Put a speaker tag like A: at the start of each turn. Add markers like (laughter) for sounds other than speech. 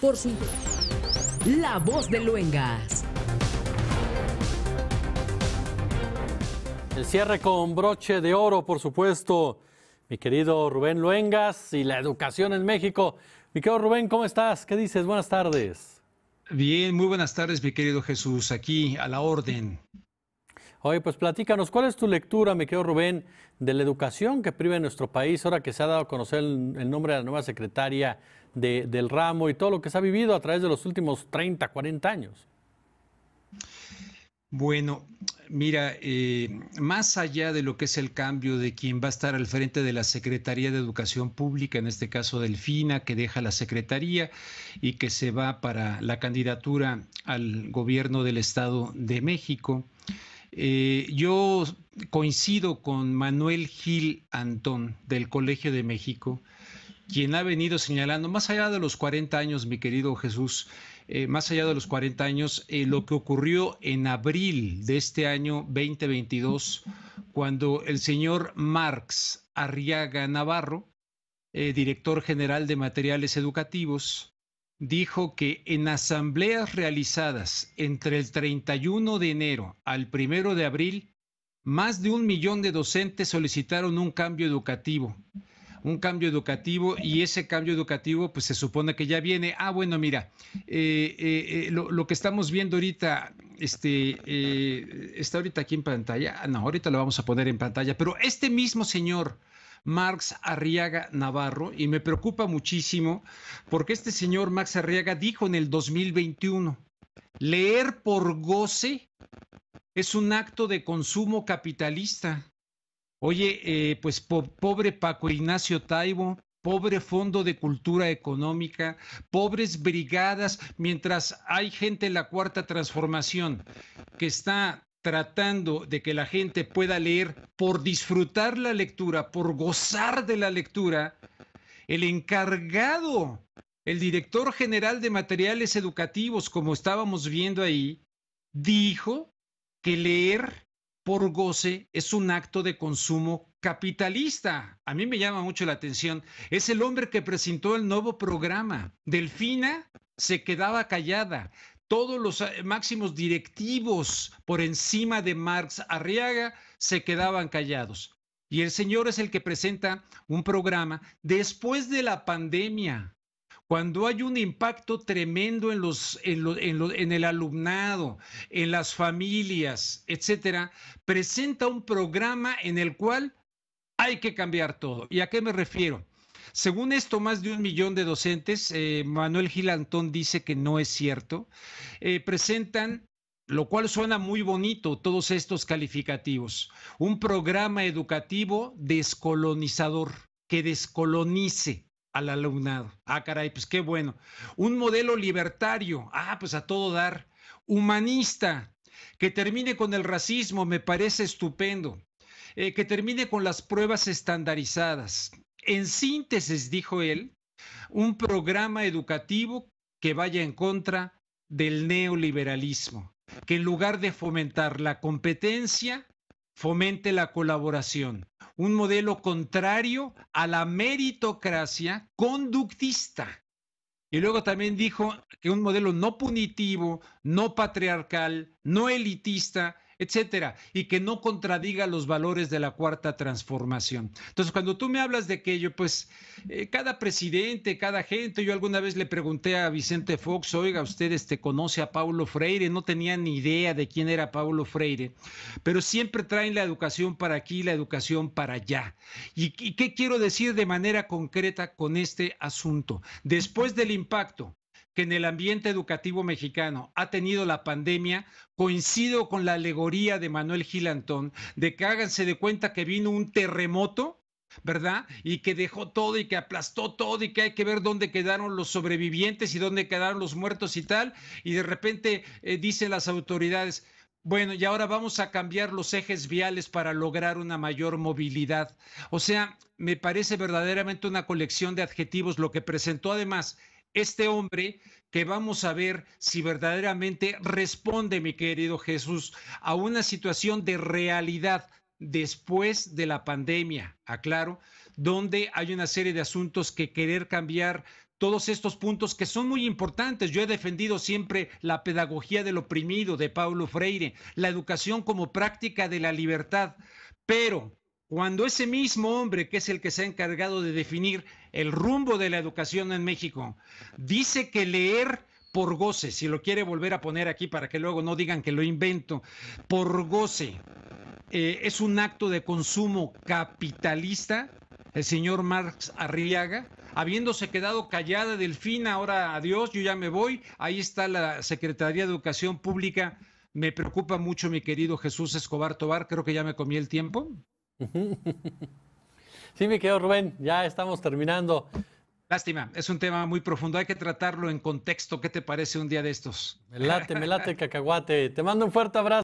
A: Por su... La voz de Luengas. El cierre con broche de oro, por supuesto. Mi querido Rubén Luengas y la educación en México. Mi querido Rubén, ¿cómo estás? ¿Qué dices? Buenas tardes. Bien, muy buenas tardes, mi querido Jesús. Aquí a la orden. Oye, pues platícanos, ¿cuál es tu lectura, me quedo Rubén, de la educación que priva nuestro país ahora que se ha dado a conocer el, nombre de la nueva secretaria del ramo y todo lo que se ha vivido a través de los últimos 30, 40 años?
B: Bueno, mira, eh, más allá de lo que es el cambio de quien va a estar al frente de la Secretaría de Educación Pública, en este caso Delfina, que deja la Secretaría y que se va para la candidatura al gobierno del Estado de México, eh, yo coincido con Manuel Gil Antón del Colegio de México, quien ha venido señalando, más allá de los 40 años, mi querido Jesús, eh, más allá de los 40 años, eh, lo que ocurrió en abril de este año 2022, cuando el señor Marx Arriaga Navarro, director general de materiales educativos, dijo que en asambleas realizadas entre el 31 de enero al 1 de abril, más de un millón de docentes solicitaron un cambio educativo. Un cambio educativo y ese cambio educativo pues se supone que ya viene. Ah, bueno, mira, eh, eh, eh, lo, que estamos viendo ahorita, este, está ahorita aquí en pantalla. Ah, no, ahorita lo vamos a poner en pantalla, pero este mismo señor, Marx Arriaga Navarro, y me preocupa muchísimo porque este señor Max Arriaga dijo en el 2021, leer por goce es un acto de consumo capitalista. Oye, eh, pues pobre Paco Ignacio Taibo, pobre Fondo de Cultura Económica, pobres brigadas, mientras hay gente en la cuarta transformación que está tratando de que la gente pueda leer por disfrutar la lectura, por gozar de la lectura, el encargado, el director general de materiales educativos, como estábamos viendo ahí, dijo que leer por goce es un acto de consumo capitalista. A mí me llama mucho la atención. Es el hombre que presentó el nuevo programa. Delfina se quedaba callada todos los eh, máximos directivos por encima de Marx Arriaga se quedaban callados. Y el señor es el que presenta un programa después de la pandemia, cuando hay un impacto tremendo en, los, en, en el alumnado, en las familias, etcétera, presenta un programa en el cual hay que cambiar todo. ¿Y a qué me refiero? Según esto, más de un millón de docentes, eh, Manuel Gilantón dice que no es cierto, eh, presentan lo cual suena muy bonito, todos estos calificativos. Un programa educativo descolonizador, que descolonice al alumnado. Ah, caray, pues qué bueno. Un modelo libertario, ah, pues a todo dar. Humanista, que termine con el racismo, me parece estupendo. Eh, que termine con las pruebas estandarizadas en síntesis, dijo él, un programa educativo que vaya en contra del neoliberalismo, que en lugar de fomentar la competencia, fomente la colaboración, un modelo contrario a la meritocracia conductista. Y luego también dijo que un modelo no punitivo, no patriarcal, no elitista, etcétera, y que no contradiga los valores de la cuarta transformación. Entonces, cuando tú me hablas de aquello, pues eh, cada presidente, cada gente, yo alguna vez le pregunté a Vicente Fox, oiga, ¿ustedes te conoce a Paulo Freire, no tenía ni idea de quién era Paulo Freire, pero siempre traen la educación para aquí, la educación para allá. y qué quiero decir de manera concreta con este asunto? Después del impacto, que en el ambiente educativo mexicano ha tenido la pandemia, coincido con la alegoría de Manuel Gilantón de que háganse de cuenta que vino un terremoto ¿verdad? Y que dejó todo y que aplastó todo y que hay que ver dónde quedaron los sobrevivientes y dónde quedaron los muertos y tal. Y de repente eh, dicen las autoridades, bueno, y ahora vamos a cambiar los ejes viales para lograr una mayor movilidad. O sea, me parece verdaderamente una colección de adjetivos, lo que presentó además este hombre que vamos a ver si verdaderamente responde, mi querido Jesús, a una situación de realidad después de la pandemia, aclaro, donde hay una serie de asuntos que querer cambiar. Todos estos puntos que son muy importantes. Yo he defendido siempre la pedagogía del oprimido de Paulo Freire, la educación como práctica de la libertad, pero cuando ese mismo hombre, que es el que se ha encargado de definir el rumbo de la educación en México, dice que leer por goce, si lo quiere volver a poner aquí para que luego no digan que lo invento, por goce, eh, es un acto de consumo capitalista, el señor Marx Arriaga, habiéndose quedado callada fin, ahora adiós, yo ya me voy, ahí está la Secretaría de Educación Pública. Me preocupa mucho mi querido Jesús Escobar Tobar, creo que ya me comí el tiempo. (laughs) Sí, me quedo Rubén, ya estamos terminando. Lástima, es un tema muy profundo, hay que tratarlo en contexto. ¿Qué te parece un día de estos? Me late, me late cacahuate. Te mando un fuerte abrazo.